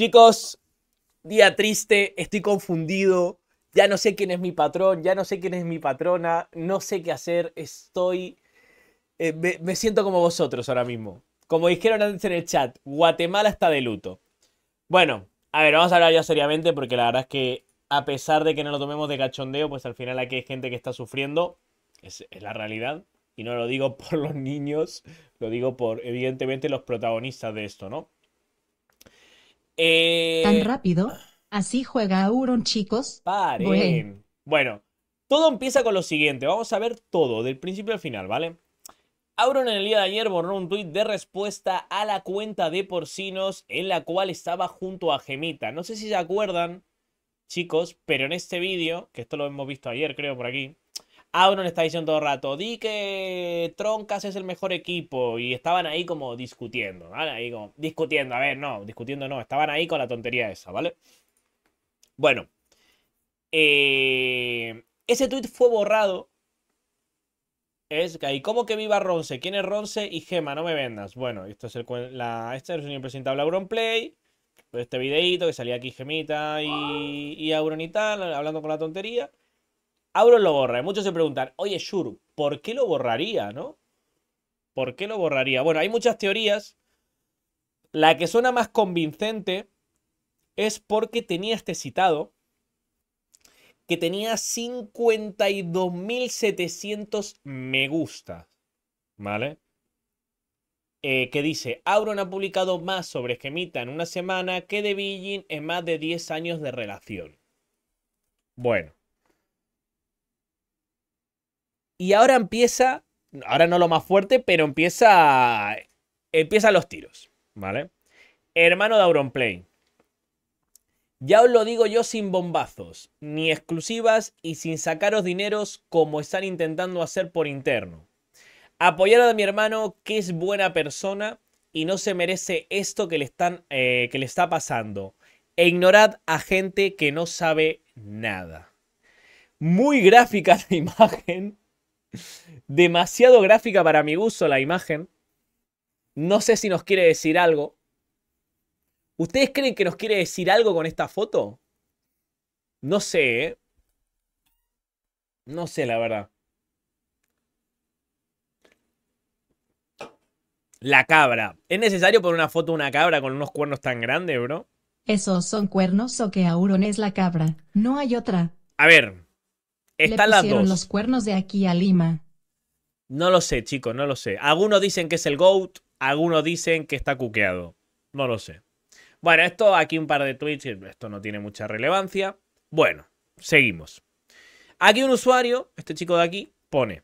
Chicos, día triste, estoy confundido, ya no sé quién es mi patrón, ya no sé quién es mi patrona, no sé qué hacer, estoy... Eh, me, siento como vosotros ahora mismo. Como dijeron antes en el chat, Guatemala está de luto. Bueno, a ver, vamos a hablar ya seriamente porque la verdad es que a pesar de que no lo tomemos de cachondeo, pues al final aquí hay gente que está sufriendo, es la realidad. Y no lo digo por los niños, lo digo por evidentemente los protagonistas de esto, ¿no? Eh, Tan rápido. Así juega Auron, chicos. bueno, todo empieza con lo siguiente. Vamos a ver todo, del principio al final, ¿vale? Auron en el día de ayer borró un tuit de respuesta a la cuenta de porcinos en la cual estaba junto a Gemita. No sé si se acuerdan, chicos, pero en este vídeo, que esto lo hemos visto ayer, creo, por aquí, Auron está diciendo todo el rato, di que Troncas es el mejor equipo. Y estaban ahí como discutiendo, ¿vale? Ahí como, discutiendo, a ver, no, discutiendo no, estaban ahí con la tontería esa, ¿vale? Bueno, eh, ese tweet fue borrado. Es que ahí, ¿cómo que viva Ronce. ¿Quién es Ronce? Y Gema, no me vendas. Bueno, esto es el la, este es el impresentable Auronplay. Este videito que salía aquí Gemita y, y Auron y tal, hablando con la tontería. Auron lo borra. muchos se preguntan, oye, Shur, ¿por qué lo borraría, no? ¿Por qué lo borraría? Bueno, hay muchas teorías. La que suena más convincente es porque tenía este citado que tenía 52.700 me gusta ¿vale? Eh, que dice, Auron ha publicado más sobre Esquemita en una semana que de Beijing en más de 10 años de relación. Bueno, y ahora empieza, ahora no lo más fuerte, pero empieza, empiezan los tiros, ¿vale? Hermano de Auronplay. Ya os lo digo yo sin bombazos, ni exclusivas y sin sacaros dineros como están intentando hacer por interno. Apoyar a mi hermano que es buena persona y no se merece esto que le, están, eh, que le está pasando. E ignorad a gente que no sabe nada. Muy gráfica la imagen. Demasiado gráfica para mi gusto la imagen. No sé si nos quiere decir algo. ¿Ustedes creen que nos quiere decir algo con esta foto? No sé, ¿eh? No sé, la verdad. La cabra. ¿Es necesario poner una foto una cabra con unos cuernos tan grandes, bro? Esos son cuernos o que Auron es la cabra. No hay otra. A ver, están dos. los cuernos de aquí a Lima. No lo sé, chicos, no lo sé. Algunos dicen que es el GOAT, algunos dicen que está cuqueado. No lo sé. Bueno, esto aquí un par de tweets, esto no tiene mucha relevancia. Bueno, seguimos. Aquí un usuario, este chico de aquí, pone.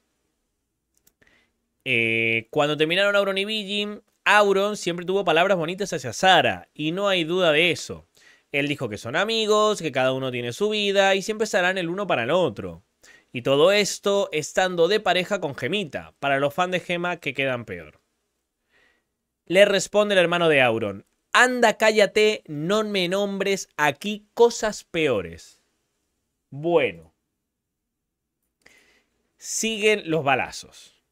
Eh, cuando terminaron Auron y Vigim Auron siempre tuvo palabras bonitas hacia Sara, y no hay duda de eso. Él dijo que son amigos, que cada uno tiene su vida y siempre estarán el uno para el otro. Y todo esto estando de pareja con Gemita, para los fans de Gema que quedan peor. Le responde el hermano de Auron, anda cállate, no me nombres aquí cosas peores. Bueno. Siguen los balazos.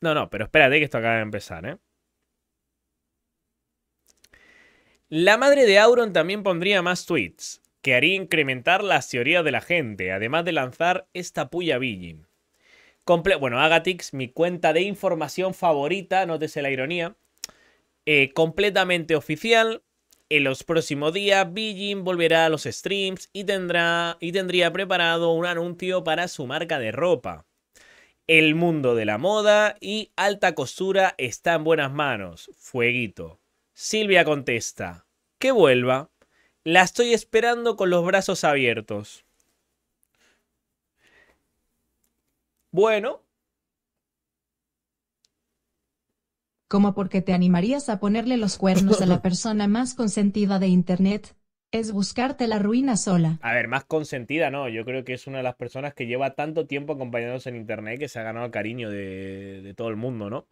No, no, pero espérate que esto acaba de empezar, ¿eh? La madre de Auron también pondría más tweets, que haría incrementar las teorías de la gente, además de lanzar esta puya Billy. bueno, Agatix, mi cuenta de información favorita, nótese la ironía, eh, completamente oficial. En los próximos días, Vigin volverá a los streams y, tendrá, y tendría preparado un anuncio para su marca de ropa. El mundo de la moda y alta costura está en buenas manos. Fueguito. Silvia contesta, que vuelva. La estoy esperando con los brazos abiertos. Bueno. ¿Cómo porque te animarías a ponerle los cuernos a la persona más consentida de Internet? Es buscarte la ruina sola. A ver, más consentida no. Yo creo que es una de las personas que lleva tanto tiempo acompañándonos en Internet que se ha ganado el cariño de, de todo el mundo, ¿no?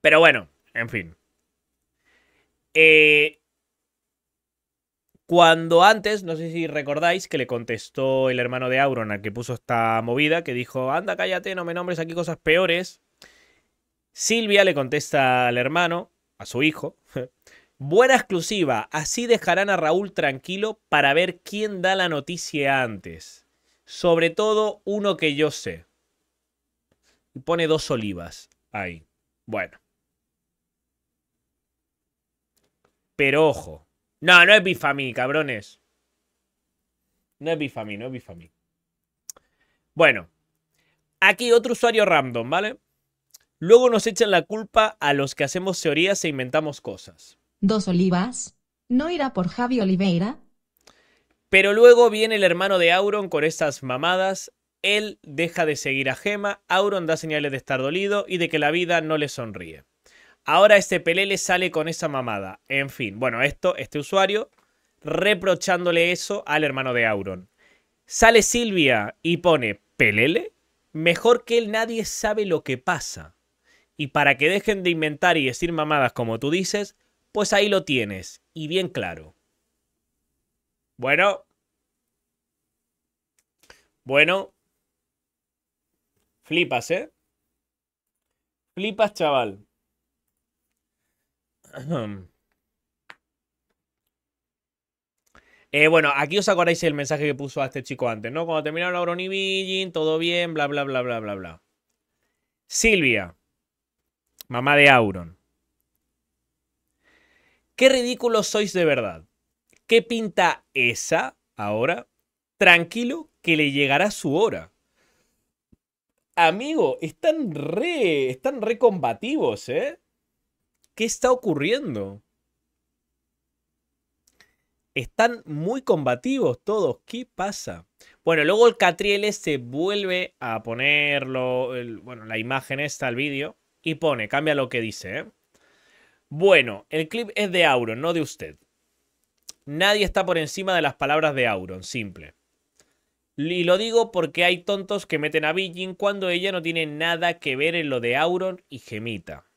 Pero bueno, en fin. Eh, cuando antes, no sé si recordáis, que le contestó el hermano de Auron al que puso esta movida, que dijo, anda, cállate, no me nombres aquí cosas peores. Silvia le contesta al hermano, a su hijo, buena exclusiva, así dejarán a Raúl tranquilo para ver quién da la noticia antes. Sobre todo uno que yo sé. Y pone dos olivas ahí. Bueno. Pero ojo. No, no es Bifami, cabrones. No es Bifamí, no es Bifami. Bueno. Aquí otro usuario random, ¿vale? Luego nos echan la culpa a los que hacemos teorías e inventamos cosas. Dos olivas. ¿No irá por Javi Oliveira? Pero luego viene el hermano de Auron con estas mamadas. Él deja de seguir a Gema, Auron da señales de estar dolido y de que la vida no le sonríe. Ahora este pelele sale con esa mamada. En fin, bueno, esto, este usuario, reprochándole eso al hermano de Auron. Sale Silvia y pone, ¿pelele? Mejor que él nadie sabe lo que pasa. Y para que dejen de inventar y decir mamadas como tú dices, pues ahí lo tienes, y bien claro. Bueno. Bueno. Flipas, ¿eh? Flipas, chaval. Eh, bueno, aquí os acordáis el mensaje que puso a este chico antes, ¿no? Cuando terminaron y Billy, todo bien, bla, bla, bla, bla, bla, bla. Silvia, mamá de Auron. Qué ridículos sois de verdad. ¿Qué pinta esa ahora? Tranquilo, que le llegará su hora. Amigo, están re, están re combativos, ¿eh? ¿Qué está ocurriendo? Están muy combativos todos. ¿Qué pasa? Bueno, luego el Catriel se vuelve a ponerlo. bueno, la imagen está, el vídeo. Y pone, cambia lo que dice. ¿eh? Bueno, el clip es de Auron, no de usted. Nadie está por encima de las palabras de Auron, simple. Y lo digo porque hay tontos que meten a Beijing cuando ella no tiene nada que ver en lo de Auron y Gemita.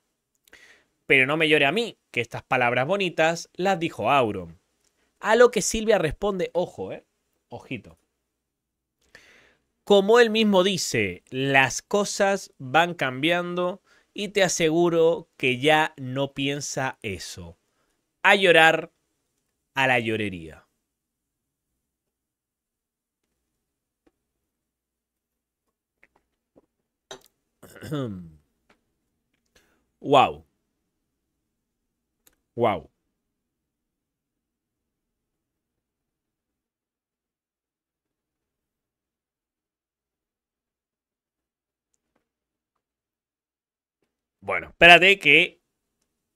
Pero no me llore a mí, que estas palabras bonitas las dijo Auron. A lo que Silvia responde, ojo, eh, ojito. Como él mismo dice, las cosas van cambiando y te aseguro que ya no piensa eso. A llorar a la llorería. wow. Wow. Bueno, espérate que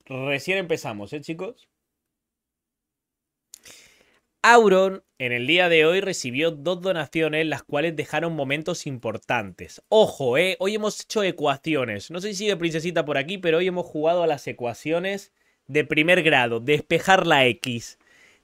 recién empezamos, ¿eh, chicos? Auron en el día de hoy recibió dos donaciones, las cuales dejaron momentos importantes. Ojo, ¿eh? Hoy hemos hecho ecuaciones. No sé si sigue Princesita por aquí, pero hoy hemos jugado a las ecuaciones de primer grado, despejar la X,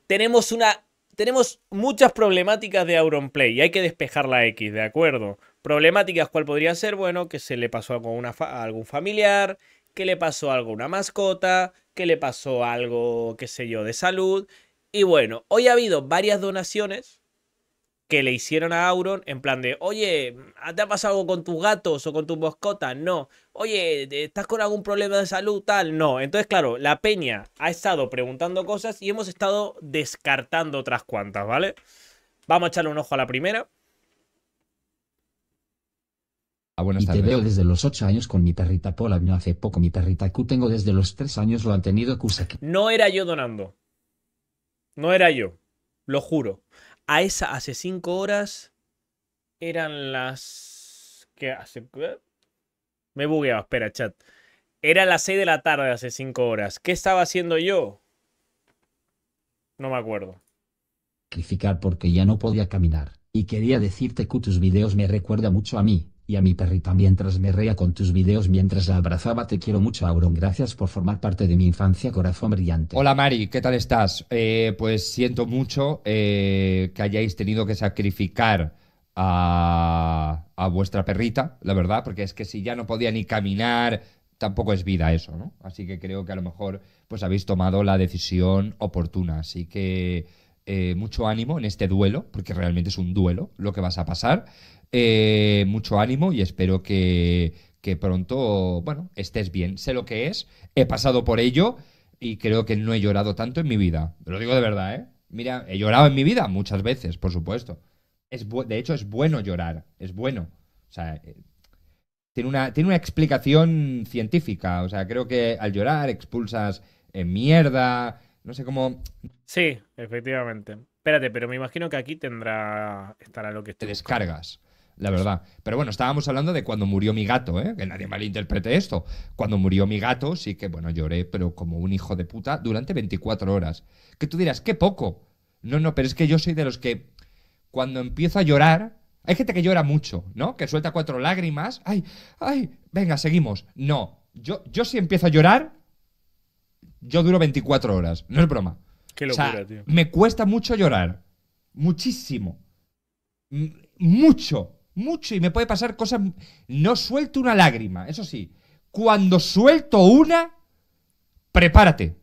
tenemos una. Tenemos muchas problemáticas de Auronplay y hay que despejar la X, ¿de acuerdo? Problemáticas, ¿cuál podría ser? Bueno, que se le pasó a, una algún familiar, que le pasó algo a una mascota, que le pasó algo, qué sé yo, de salud. Y bueno, hoy ha habido varias donaciones que le hicieron a Auron en plan de, oye, ¿te ha pasado algo con tus gatos o con tus mascotas? No. Oye, ¿estás con algún problema de salud? Tal, no. Entonces, claro, la peña ha estado preguntando cosas y hemos estado descartando otras cuantas, ¿vale? Vamos a echarle un ojo a la primera. Ah, buenas y Te veo desde los ocho años con mi perrita Pola. Vino hace poco mi perrita Q. Tengo desde los 3 años, lo han tenido Q. No era yo donando. No era yo. Lo juro a esa, hace cinco horas, eran las... que hace? Me bugueaba, espera, chat. Era las seis de la tarde hace cinco horas. ¿Qué estaba haciendo yo? No me acuerdo. Sacrificar porque ya no podía caminar. Y quería decirte que tus videos me recuerda mucho a mí y a mi perrita mientras me reía con tus videos mientras la abrazaba. Te quiero mucho, Auron. Gracias por formar parte de mi infancia, corazón brillante. Hola, Mari, ¿qué tal estás? Eh, pues siento mucho eh, que hayáis tenido que sacrificar a, vuestra perrita, la verdad, porque es que si ya no podía ni caminar, tampoco es vida eso, ¿no? Así que creo que a lo mejor pues habéis tomado la decisión oportuna. Así que eh, mucho ánimo en este duelo, porque realmente es un duelo lo que vas a pasar eh, mucho ánimo y espero que, pronto, bueno, estés bien. Sé lo que es, he pasado por ello y creo que no he llorado tanto en mi vida. lo digo de verdad, ¿eh? Mira, he llorado en mi vida muchas veces, por supuesto. Es de hecho, es bueno llorar, es bueno. O sea, eh, tiene, una, tiene una explicación científica. O sea, creo que al llorar expulsas eh, mierda, no sé cómo... Sí, efectivamente. Espérate, pero me imagino que aquí tendrá estará lo que Te descargas la verdad. Pero bueno, estábamos hablando de cuando murió mi gato, ¿eh? que nadie malinterprete esto. Cuando murió mi gato, sí que, bueno, lloré, pero como un hijo de puta, durante 24 horas. Que tú dirás, qué poco. No, no, pero es que yo soy de los que cuando empiezo a llorar, hay gente que llora mucho, ¿no? Que suelta cuatro lágrimas, ay, ay, venga, seguimos. No, yo, yo si empiezo a llorar, yo duro 24 horas, no es broma. Qué locura, tío. Me cuesta mucho llorar, muchísimo. mucho mucho y me puede pasar cosas. No suelto una lágrima, eso sí. Cuando suelto una, prepárate.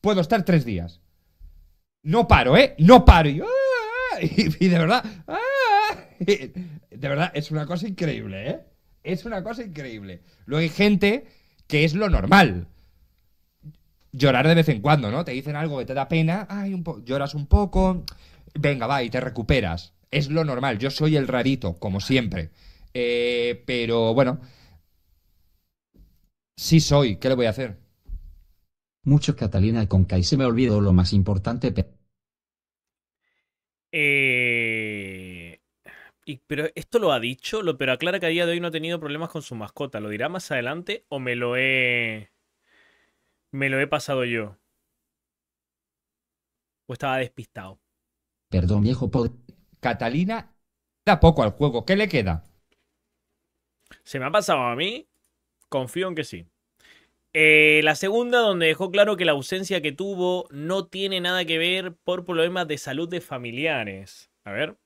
Puedo estar tres días. No paro, ¿eh? No paro. Y, ¡ah! de verdad, ¡ah! de verdad, es una cosa increíble, ¿eh? Es una cosa increíble. Luego hay gente que es lo normal. Llorar de vez en cuando, ¿no? Te dicen algo que te da pena, ay, un lloras un poco, venga, va, y te recuperas. Es lo normal, yo soy el rarito, como siempre. Eh, pero bueno, sí soy, ¿qué le voy a hacer? Mucho Catalina con Kai, se me olvidó lo más importante. Eh, pero esto lo ha dicho, lo, pero aclara que a día de hoy no ha tenido problemas con su mascota. ¿Lo dirá más adelante o me lo he. me lo he pasado yo? ¿O estaba despistado? Perdón, viejo, Catalina da poco al juego. ¿Qué le queda? ¿Se me ha pasado a mí? Confío en que sí. Eh, la segunda, donde dejó claro que la ausencia que tuvo no tiene nada que ver por problemas de salud de familiares. A ver.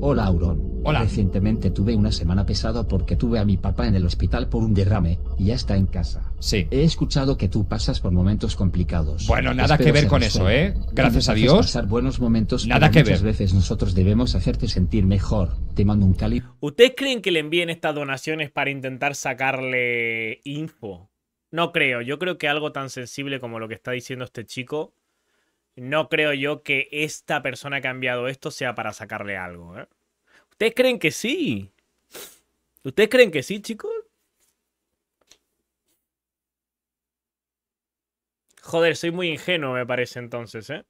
Hola, Auron. Hola. Recientemente tuve una semana pesada porque tuve a mi papá en el hospital por un derrame y ya está en casa. Sí. He escuchado que tú pasas por momentos complicados. Bueno, nada que ver con eso, ¿eh? Gracias a Dios. Pasar buenos momentos. Nada que muchas veces nosotros debemos hacerte sentir mejor. Te mando un cali. ¿Ustedes creen que le envíen estas donaciones para intentar sacarle info? No creo. Yo creo que algo tan sensible como lo que está diciendo este chico, no creo yo que esta persona que ha enviado esto sea para sacarle algo, ¿eh? ¿Ustedes creen que sí? ¿Ustedes creen que sí, chicos? Joder, soy muy ingenuo, me parece entonces, ¿eh?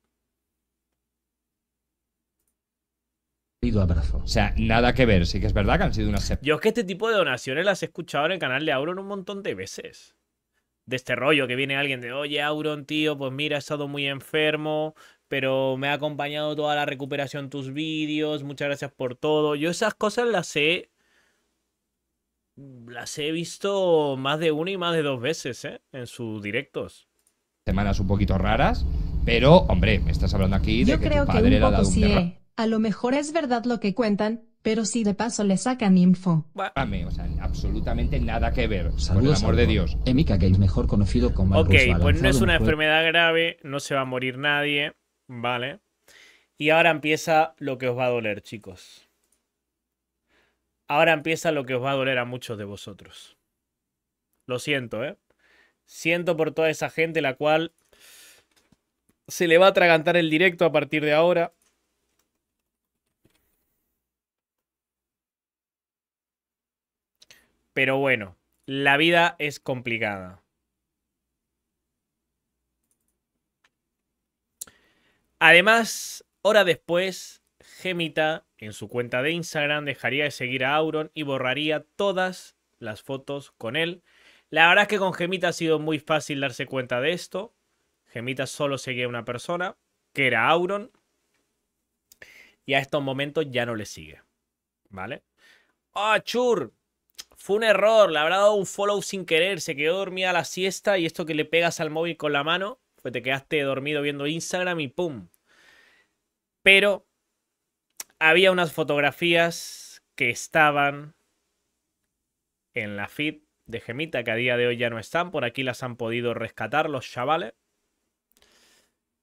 abrazo. O sea, nada que ver. Sí que es verdad que han sido unas... Yo es que este tipo de donaciones las he escuchado en el canal de Auron un montón de veces. De este rollo que viene alguien de, oye, Auron, tío, pues mira, ha estado muy enfermo, pero me ha acompañado toda la recuperación tus vídeos, muchas gracias por todo. Yo esas cosas las he las he visto más de una y más de dos veces, ¿eh? En sus directos. Semanas un poquito raras, pero hombre, me estás hablando aquí de Yo que creo tu padre que un poco sí, eh. A lo mejor es verdad lo que cuentan, pero si de paso le sacan info. o sea, absolutamente nada que ver. por el amor de Dios. Emika es mejor conocido como Ok, pues no es una enfermedad grave, no se va a morir nadie. Vale. Y ahora empieza lo que os va a doler, chicos. Ahora empieza lo que os va a doler a muchos de vosotros. Lo siento, ¿eh? Siento por toda esa gente la cual se le va a atragantar el directo a partir de ahora. Pero bueno, la vida es complicada. Además, hora después, Gemita en su cuenta de Instagram dejaría de seguir a Auron y borraría todas las fotos con él. La verdad es que con Gemita ha sido muy fácil darse cuenta de esto. Gemita solo seguía a una persona, que era Auron. Y a estos momentos ya no le sigue. ¿Vale? ¡Ah, chur! Fue un error, le habrá dado un follow sin querer, se quedó dormida la siesta y esto que le pegas al móvil con la mano, pues te quedaste dormido viendo Instagram y ¡pum! Pero había unas fotografías que estaban en la feed de Gemita, que a día de hoy ya no están. Por aquí las han podido rescatar los chavales.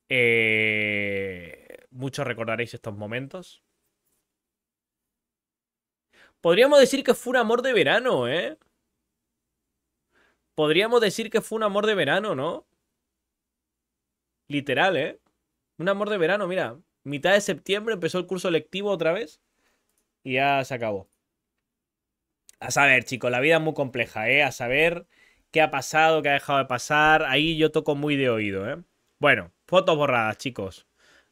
Eh, muchos recordaréis estos momentos. Podríamos decir que fue un amor de verano, ¿eh? Podríamos decir que fue un amor de verano, ¿no? Literal, ¿eh? Un amor de verano, mira mitad de septiembre empezó el curso lectivo otra vez y ya se acabó. A saber, chicos, la vida es muy compleja, ¿eh? A saber qué ha pasado, qué ha dejado de pasar. Ahí yo toco muy de oído, ¿eh? Bueno, fotos borradas, chicos.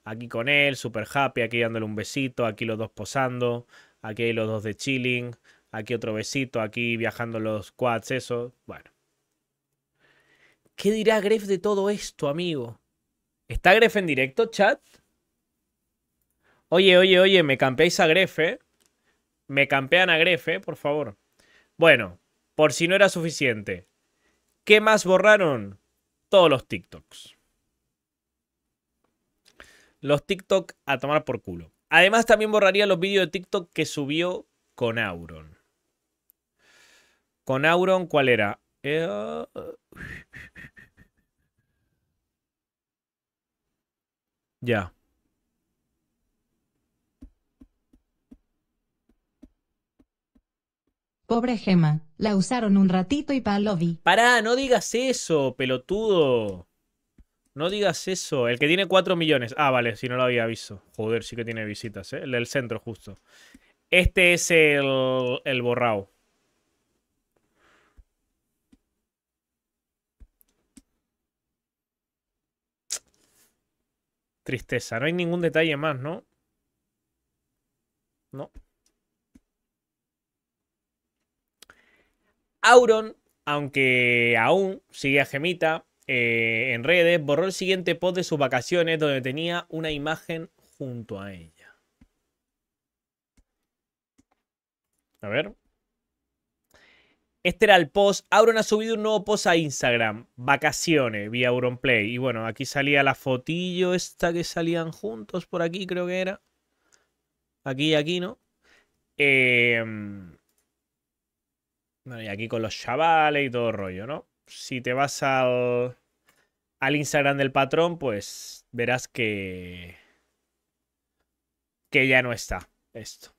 Aquí con él, súper happy, aquí dándole un besito, aquí los dos posando, aquí los dos de chilling, aquí otro besito, aquí viajando los quads, eso. Bueno. ¿Qué dirá Gref de todo esto, amigo? ¿Está Gref en directo, chat? Oye, oye, oye, me campeáis a Grefe. Me campean a Grefe, por favor. Bueno, por si no era suficiente. ¿Qué más borraron? Todos los TikToks. Los TikTok a tomar por culo. Además, también borraría los vídeos de TikTok que subió con Auron. Con Auron, ¿cuál era? Eh, ya. Pobre Gema, la usaron un ratito y pa' lo vi. Pará, no digas eso, pelotudo. No digas eso. El que tiene 4 millones. Ah, vale, si no lo había visto. Joder, sí que tiene visitas, ¿eh? El del centro, justo. Este es el, el borrao. Tristeza. No hay ningún detalle más, ¿no? No. Auron, aunque aún sigue a Gemita eh, en redes, borró el siguiente post de sus vacaciones donde tenía una imagen junto a ella. A ver. Este era el post. Auron ha subido un nuevo post a Instagram. Vacaciones, vía Auronplay. Y bueno, aquí salía la fotillo esta que salían juntos por aquí, creo que era. Aquí y aquí, ¿no? Eh y aquí con los chavales y todo rollo, ¿no? Si te vas al, al Instagram del patrón, pues verás que, que ya no está esto.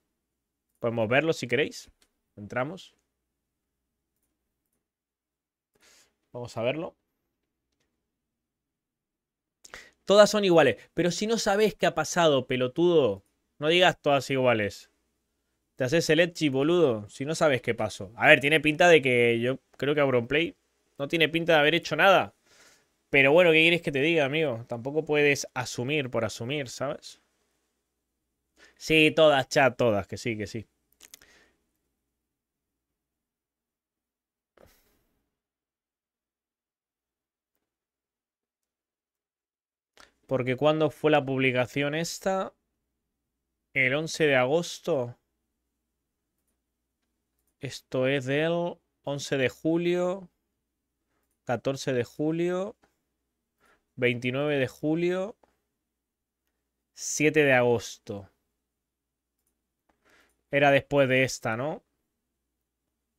Podemos verlo si queréis. Entramos. Vamos a verlo. Todas son iguales. Pero si no sabes qué ha pasado, pelotudo, no digas todas iguales. Te haces el Edgy, boludo, si no sabes qué pasó. A ver, tiene pinta de que yo creo que Auronplay no tiene pinta de haber hecho nada. Pero bueno, ¿qué quieres que te diga, amigo? Tampoco puedes asumir por asumir, ¿sabes? Sí, todas, chat, todas, que sí, que sí. Porque cuando fue la publicación esta, el 11 de agosto. Esto es del 11 de julio, 14 de julio, 29 de julio, 7 de agosto. Era después de esta, ¿no?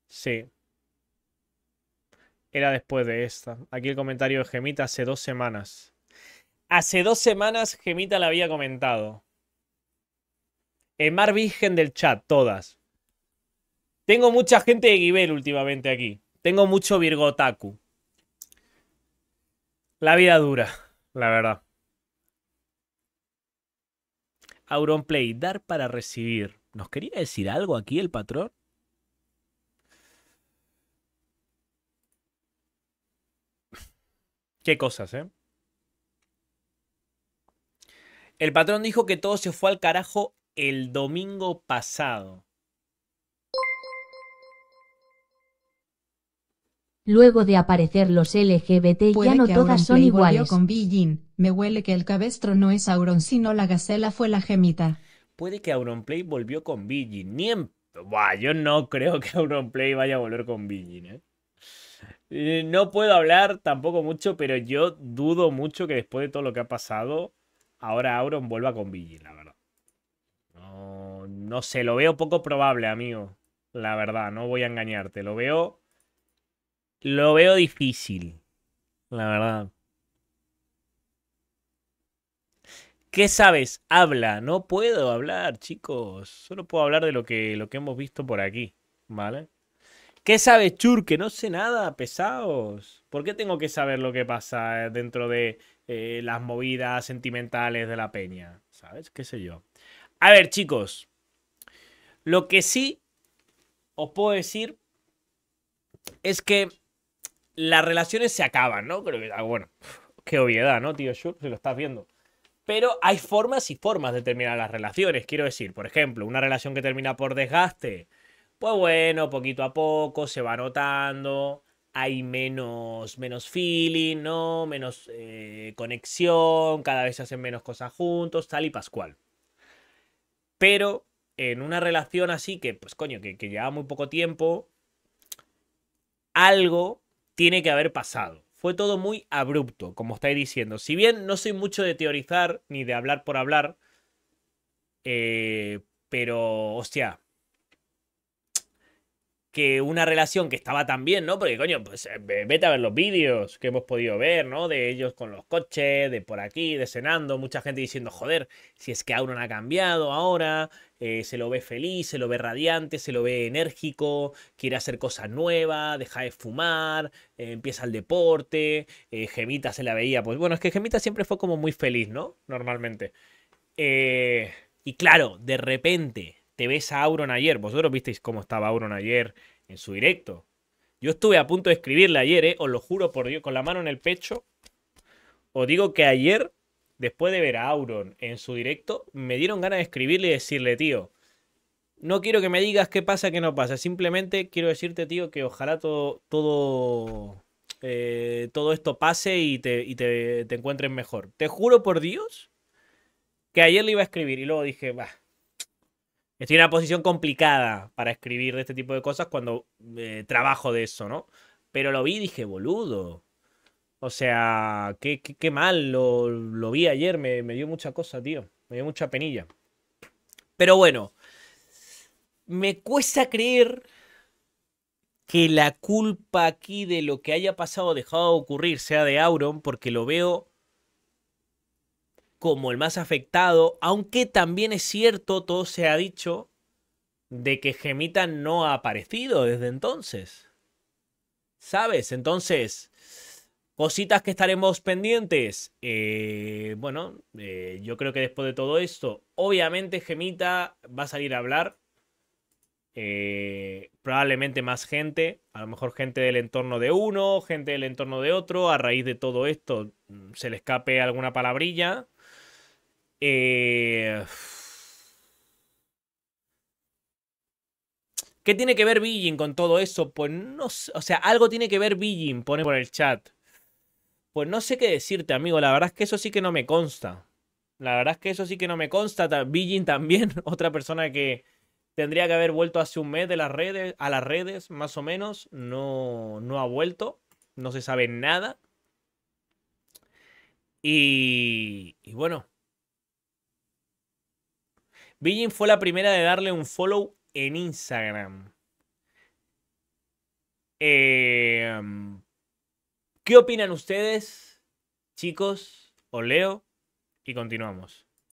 Sí. Era después de esta. Aquí el comentario de Gemita hace dos semanas. Hace dos semanas Gemita la había comentado. El mar virgen del chat, todas. Tengo mucha gente de Givel últimamente aquí. Tengo mucho Virgotaku. La vida dura, la verdad. Auronplay, dar para recibir. ¿Nos quería decir algo aquí el patrón? Qué cosas, ¿eh? El patrón dijo que todo se fue al carajo el domingo pasado. Luego de aparecer los LGBT ya no todas son iguales. Con Vigin. Me huele que el cabestro no es Auron sino la gacela fue la gemita. Puede que Auronplay volvió con Vigin. Ni en... yo no creo que Auronplay vaya a volver con Vigin. ¿eh? Eh, no puedo hablar tampoco mucho, pero yo dudo mucho que después de todo lo que ha pasado, ahora Auron vuelva con Vigin, la verdad. No, no sé, lo veo poco probable, amigo. La verdad, no voy a engañarte. Lo veo lo veo difícil, la verdad. ¿Qué sabes? Habla. No puedo hablar, chicos. Solo puedo hablar de lo que, lo que hemos visto por aquí, ¿vale? ¿Qué sabes, Chur? Que no sé nada, pesados. ¿Por qué tengo que saber lo que pasa eh, dentro de eh, las movidas sentimentales de la peña? ¿Sabes? ¿Qué sé yo? A ver, chicos. Lo que sí os puedo decir es que las relaciones se acaban, ¿no? Creo ah, bueno, qué obviedad, ¿no, tío Si lo estás viendo. Pero hay formas y formas de terminar las relaciones. Quiero decir, por ejemplo, una relación que termina por desgaste. Pues bueno, poquito a poco se va notando. Hay menos, menos feeling, ¿no? Menos eh, conexión. Cada vez se hacen menos cosas juntos, tal y pascual. Pero en una relación así que, pues coño, que lleva muy poco tiempo. Algo tiene que haber pasado. Fue todo muy abrupto, como estáis diciendo. Si bien no soy mucho de teorizar ni de hablar por hablar, eh, pero, hostia, que una relación que estaba tan bien, ¿no? Porque, coño, pues eh, vete a ver los vídeos que hemos podido ver, ¿no? De ellos con los coches, de por aquí, de cenando, mucha gente diciendo, joder, si es que Auron ha cambiado ahora, eh, se lo ve feliz, se lo ve radiante, se lo ve enérgico, quiere hacer cosas nuevas, deja de fumar, eh, empieza el deporte, Gemita se la veía, pues bueno, es que Gemita siempre fue como muy feliz, ¿no? Normalmente. y claro, de repente ves a Auron ayer. Vosotros visteis cómo estaba Auron ayer en su directo. Yo estuve a punto de escribirle ayer, ¿eh? os lo juro por Dios, con la mano en el pecho. Os digo que ayer, después de ver a Auron en su directo, me dieron ganas de escribirle y decirle, tío, no quiero que me digas qué pasa, qué no pasa. Simplemente quiero decirte, tío, que ojalá todo, todo, eh, todo esto pase y, te, y te encuentres mejor. Te juro por Dios que ayer le iba a escribir y luego dije, va, estoy en una posición complicada para escribir de este tipo de cosas cuando eh, trabajo de eso, ¿no? Pero lo vi y dije, boludo. O sea, qué, mal, lo, vi ayer, me, dio mucha cosa, tío. Me dio mucha penilla. Pero bueno, me cuesta creer que la culpa aquí de lo que haya pasado o dejado de ocurrir sea de Auron, porque lo veo como el más afectado, aunque también es cierto, todo se ha dicho, de que Gemita no ha aparecido desde entonces. ¿Sabes? Entonces, cositas que estaremos pendientes. Eh, bueno, eh, yo creo que después de todo esto, obviamente Gemita va a salir a hablar. Eh, probablemente más gente, a lo mejor gente del entorno de uno, gente del entorno de otro, a raíz de todo esto mm, se le escape alguna palabrilla eh, ¿Qué tiene que ver Billing con todo eso? Pues no sé, o sea, algo tiene que ver Billing, pone por el chat. Pues no sé qué decirte, amigo, la verdad es que eso sí que no me consta. La verdad es que eso sí que no me consta. Billing también, otra persona que tendría que haber vuelto hace un mes de las redes, a las redes, más o menos, no, no ha vuelto, no se sabe nada. y bueno, Billin fue la primera de darle un follow en Instagram. Em, ¿Qué opinan ustedes, chicos? O leo y continuamos.